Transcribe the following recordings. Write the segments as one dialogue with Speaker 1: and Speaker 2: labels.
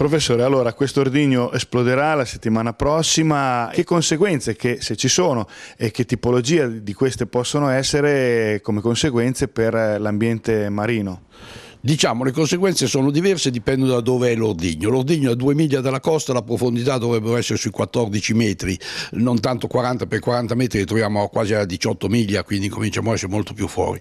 Speaker 1: Professore, allora questo ordigno esploderà la settimana prossima, che conseguenze, che, se ci sono, e che tipologia di queste possono essere come conseguenze per l'ambiente marino? Diciamo, le conseguenze sono diverse, dipende da dove è l'ordigno. L'ordigno a 2 miglia dalla costa,
Speaker 2: la profondità dovrebbe essere sui 14 metri, non tanto 40 per 40 metri, li troviamo quasi a 18 miglia, quindi cominciamo a essere molto più fuori.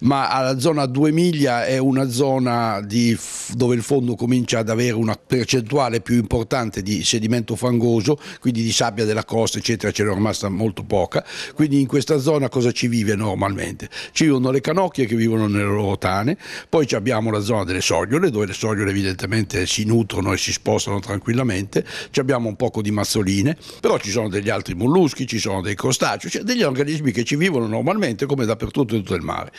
Speaker 2: Ma la zona a 2 miglia è una zona di dove il fondo comincia ad avere una percentuale più importante di sedimento fangoso, quindi di sabbia della costa eccetera, ce n'è rimasta molto poca, quindi in questa zona cosa ci vive normalmente? Ci vivono le canocchie che vivono nelle loro tane, poi abbiamo la zona delle sogliole dove le sogliole evidentemente si nutrono e si spostano tranquillamente, ci abbiamo un poco di mazzoline, però ci sono degli altri molluschi, ci sono dei crostacei, cioè degli organismi che ci vivono normalmente come dappertutto in tutto il mare.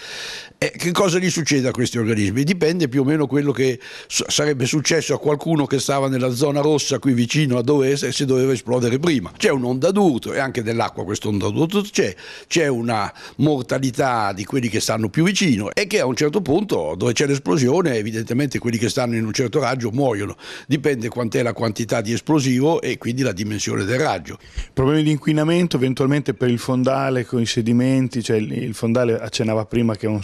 Speaker 2: E eh, che cosa gli succede a questi organismi? Dipende più o meno quello che sarebbe successo a qualcuno che stava nella zona rossa qui vicino a dove si doveva esplodere prima. C'è un'onda d'urto e anche dell'acqua questo onda d'urto c'è, c'è una mortalità di quelli che stanno più vicino e che a un certo punto dove c'è l'esplosione evidentemente quelli che stanno in un certo raggio muoiono, dipende quant'è la quantità di
Speaker 1: esplosivo e quindi la dimensione del raggio. Problemi di inquinamento eventualmente per il fondale con i sedimenti, cioè il fondale accennava prima che è un,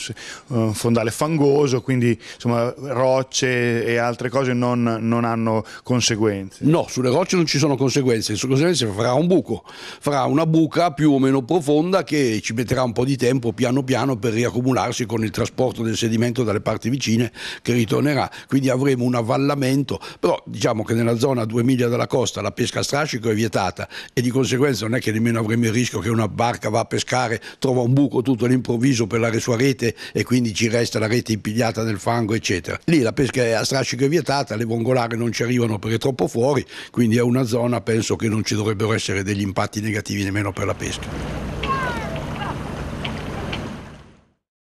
Speaker 1: un fondale fangoso, quindi insomma rocce rocce e altre cose non, non hanno conseguenze? No, sulle rocce non ci sono conseguenze, sulle conseguenze farà un buco, farà una buca più o meno profonda
Speaker 2: che ci metterà un po' di tempo piano piano per riaccumularsi con il trasporto del sedimento dalle parti vicine che ritornerà, quindi avremo un avvallamento, però diciamo che nella zona a due miglia dalla costa la pesca a strascico è vietata e di conseguenza non è che nemmeno avremo il rischio che una barca va a pescare, trova un buco tutto all'improvviso per la sua rete e quindi ci resta la rete impigliata nel fango eccetera. Lì la pesca perché a strascico è vietata, le vongolare non ci arrivano perché è troppo fuori, quindi è una zona penso che non ci dovrebbero essere degli impatti negativi nemmeno per la pesca.